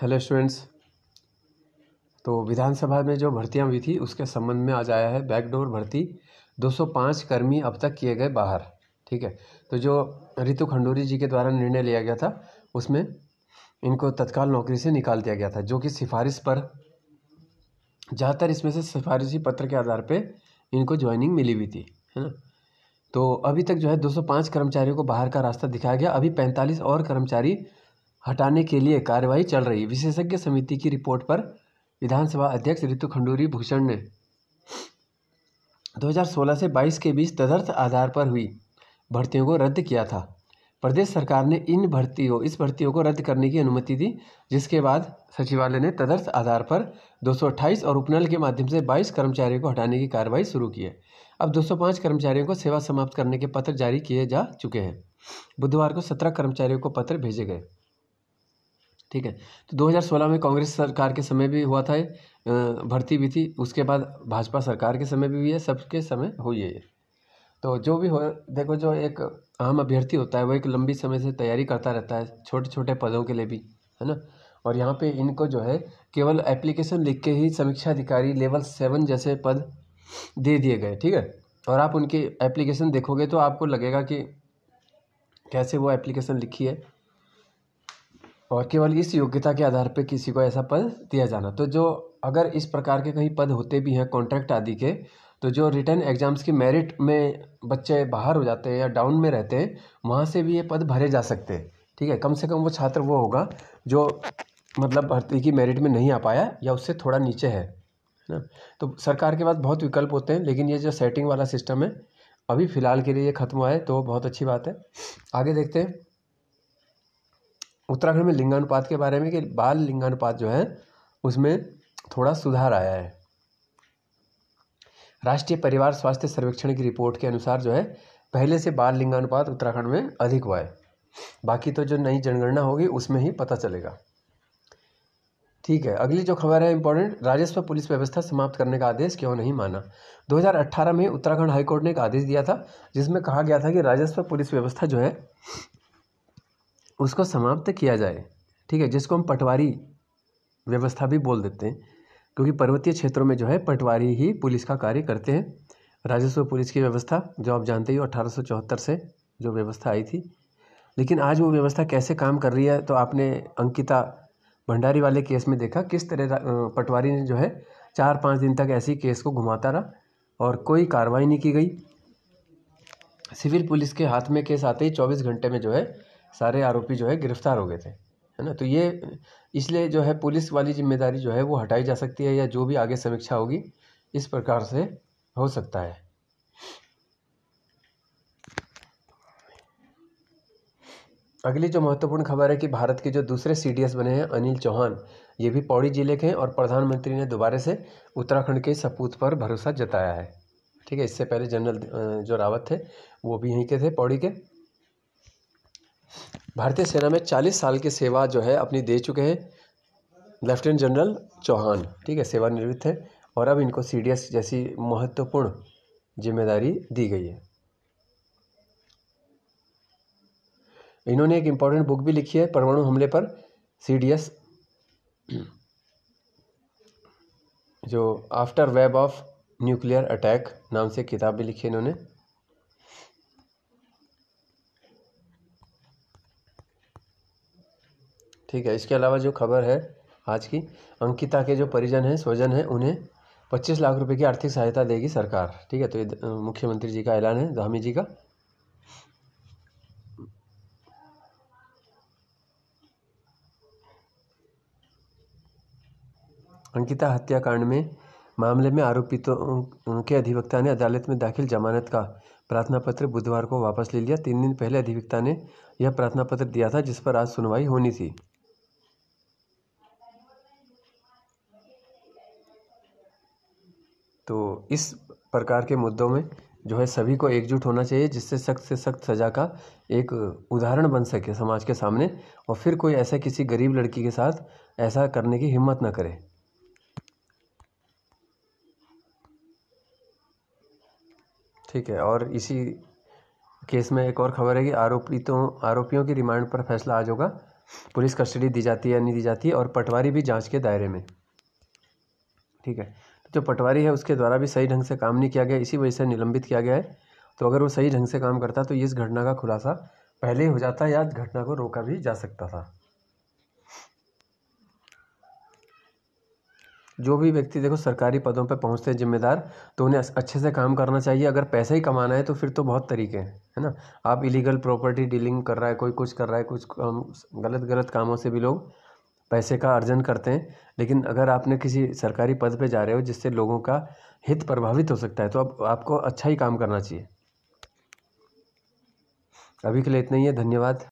hello students तो विधानसभा में जो भर्तियां हुई थी उसके संबंध में आज आया है बैकडोर भर्ती 205 कर्मी अब तक किए गए बाहर ठीक है तो जो रितु खंडूरी जी के द्वारा निर्णय लिया गया था उसमें इनको तत्काल नौकरी से निकाल दिया गया था जो कि सिफारिश पर ज़्यादातर इसमें से सिफारिशी पत्र के आधार पर इनको ज्वाइनिंग मिली हुई थी है ना तो अभी तक जो है 205 कर्मचारियों को बाहर का रास्ता दिखाया गया अभी 45 और कर्मचारी हटाने के लिए कार्रवाई चल रही विशेषज्ञ समिति की रिपोर्ट पर विधानसभा अध्यक्ष ऋतु खंडूरी भूषण ने 2016 से 22 के बीच तदर्थ आधार पर हुई भर्तियों को रद्द किया था प्रदेश सरकार ने इन भर्तियों इस भर्तियों को रद्द करने की अनुमति दी जिसके बाद सचिवालय ने तदर्थ आधार पर 228 और उपनल के माध्यम से 22 कर्मचारियों को हटाने की कार्रवाई शुरू की है अब 205 कर्मचारियों को सेवा समाप्त करने के पत्र जारी किए जा चुके हैं बुधवार को 17 कर्मचारियों को पत्र भेजे गए ठीक है तो 2016 में कांग्रेस सरकार के समय भी हुआ था भर्ती भी थी उसके बाद भाजपा सरकार के समय भी हुई है सबके समय हुई है ये तो जो भी हो देखो जो एक आम अभ्यर्थी होता है वो एक लंबी समय से तैयारी करता रहता है छोटे छोटे पदों के लिए भी है ना और यहाँ पे इनको जो है केवल एप्लीकेशन लिख के ही समीक्षा अधिकारी लेवल सेवन जैसे पद दे दिए गए ठीक है और आप उनकी एप्लीकेशन देखोगे तो आपको लगेगा कि कैसे वो एप्लीकेशन लिखी है और केवल इस योग्यता के आधार पर किसी को ऐसा पद दिया जाना तो जो अगर इस प्रकार के कहीं पद होते भी हैं कॉन्ट्रैक्ट आदि के तो जो रिटर्न एग्जाम्स की मेरिट में बच्चे बाहर हो जाते हैं या डाउन में रहते हैं वहाँ से भी ये पद भरे जा सकते हैं ठीक है कम से कम वो छात्र वो होगा जो मतलब भर्ती की मेरिट में नहीं आ पाया या उससे थोड़ा नीचे है ना तो सरकार के पास बहुत विकल्प होते हैं लेकिन ये जो सेटिंग वाला सिस्टम है अभी फ़िलहाल के लिए ये ख़त्म हुआ है तो बहुत अच्छी बात है आगे देखते हैं उत्तराखंड में लिंगानुपात के बारे में कि बाल लिंगानुपात जो है उसमें थोड़ा सुधार आया है राष्ट्रीय परिवार स्वास्थ्य सर्वेक्षण की रिपोर्ट के अनुसार जो है पहले से बाल लिंगानुपात उत्तराखंड में अधिक हुआ है बाकी तो जो नई जनगणना होगी उसमें ही पता चलेगा ठीक है अगली जो खबर है इंपॉर्टेंट राजस्व पुलिस व्यवस्था समाप्त करने का आदेश क्यों नहीं माना 2018 में उत्तराखंड हाईकोर्ट ने एक आदेश दिया था जिसमें कहा गया था कि राजस्व पुलिस व्यवस्था जो है उसको समाप्त किया जाए ठीक है जिसको हम पटवारी व्यवस्था भी बोल देते हैं क्योंकि पर्वतीय क्षेत्रों में जो है पटवारी ही पुलिस का कार्य करते हैं राजस्व पुलिस की व्यवस्था जो आप जानते ही अठारह से जो व्यवस्था आई थी लेकिन आज वो व्यवस्था कैसे काम कर रही है तो आपने अंकिता भंडारी वाले केस में देखा किस तरह पटवारी ने जो है चार पाँच दिन तक ऐसे ही केस को घुमाता रहा और कोई कार्रवाई नहीं की गई सिविल पुलिस के हाथ में केस आते ही चौबीस घंटे में जो है सारे आरोपी जो है गिरफ्तार हो गए थे है ना तो ये इसलिए जो है पुलिस वाली जिम्मेदारी जो है वो हटाई जा सकती है या जो भी आगे समीक्षा होगी इस प्रकार से हो सकता है अगली जो महत्वपूर्ण खबर है कि भारत के जो दूसरे सीडीएस बने हैं अनिल चौहान ये भी पौड़ी जिले के हैं और प्रधानमंत्री ने दोबारा से उत्तराखंड के सपूत पर भरोसा जताया है ठीक है इससे पहले जनरल जो रावत थे वो भी यहीं के थे पौड़ी के भारतीय सेना में चालीस साल की सेवा जो है अपनी दे चुके हैं लेफ्टिनेंट जनरल चौहान ठीक है सेवानिवृत्त है और अब इनको सी जैसी महत्वपूर्ण जिम्मेदारी दी गई है इन्होंने एक इम्पॉर्टेंट बुक भी लिखी है परमाणु हमले पर सी जो after wave of nuclear attack नाम से किताब भी लिखी है इन्होंने ठीक है इसके अलावा जो खबर है आज की अंकिता के जो परिजन हैं स्वजन हैं उन्हें पच्चीस लाख रुपए की आर्थिक सहायता देगी सरकार ठीक है तो ये मुख्यमंत्री जी का ऐलान है धामी जी का अंकिता हत्याकांड में मामले में आरोपितों के अधिवक्ता ने अदालत में दाखिल जमानत का प्रार्थना पत्र बुधवार को वापस ले लिया तीन दिन पहले अधिवक्ता ने यह प्रार्थना पत्र दिया था जिस पर आज सुनवाई होनी थी तो इस प्रकार के मुद्दों में जो है सभी को एकजुट होना चाहिए जिससे सख्त से सख्त सज़ा का एक उदाहरण बन सके समाज के सामने और फिर कोई ऐसा किसी गरीब लड़की के साथ ऐसा करने की हिम्मत ना करे ठीक है और इसी केस में एक और खबर है कि आरोपितों आरोपियों की रिमांड पर फैसला आज होगा पुलिस कस्टडी दी जाती है या नहीं दी जाती है और पटवारी भी जांच के दायरे में ठीक है जो पटवारी है उसके द्वारा भी सही ढंग से काम नहीं किया गया इसी वजह से निलंबित किया गया है तो अगर वो सही ढंग से काम करता तो इस घटना का खुलासा पहले हो जाता या घटना को रोका भी जा सकता था जो भी व्यक्ति देखो सरकारी पदों पर पहुंचते हैं जिम्मेदार तो उन्हें अच्छे से काम करना चाहिए अगर पैसा ही कमाना है तो फिर तो बहुत तरीके हैं है ना आप इलीगल प्रॉपर्टी डीलिंग कर रहा है कोई कुछ कर रहा है कुछ गलत गलत कामों से भी लोग पैसे का अर्जन करते हैं लेकिन अगर आपने किसी सरकारी पद पे जा रहे हो जिससे लोगों का हित प्रभावित हो सकता है तो अब आपको अच्छा ही काम करना चाहिए अभी के लिए इतना ही है धन्यवाद